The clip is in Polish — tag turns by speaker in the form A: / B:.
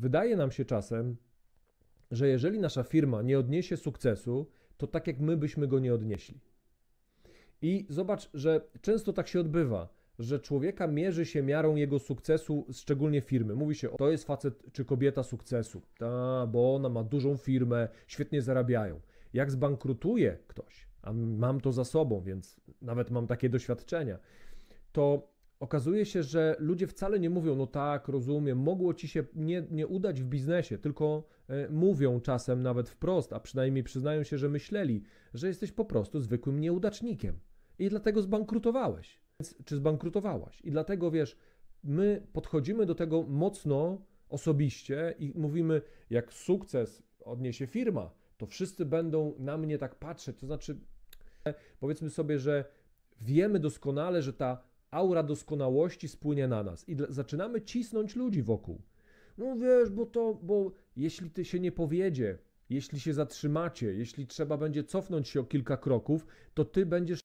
A: Wydaje nam się czasem, że jeżeli nasza firma nie odniesie sukcesu, to tak jak my byśmy go nie odnieśli. I zobacz, że często tak się odbywa, że człowieka mierzy się miarą jego sukcesu, szczególnie firmy. Mówi się, to jest facet czy kobieta sukcesu, ta, bo ona ma dużą firmę, świetnie zarabiają. Jak zbankrutuje ktoś, a mam to za sobą, więc nawet mam takie doświadczenia, to Okazuje się, że ludzie wcale nie mówią, no tak, rozumiem, mogło ci się nie, nie udać w biznesie, tylko e, mówią czasem nawet wprost, a przynajmniej przyznają się, że myśleli, że jesteś po prostu zwykłym nieudacznikiem i dlatego zbankrutowałeś, czy zbankrutowałaś. I dlatego wiesz, my podchodzimy do tego mocno osobiście i mówimy, jak sukces odniesie firma, to wszyscy będą na mnie tak patrzeć. To znaczy, powiedzmy sobie, że wiemy doskonale, że ta aura doskonałości spłynie na nas i zaczynamy cisnąć ludzi wokół. No wiesz, bo to, bo jeśli ty się nie powiedzie, jeśli się zatrzymacie, jeśli trzeba będzie cofnąć się o kilka kroków, to ty będziesz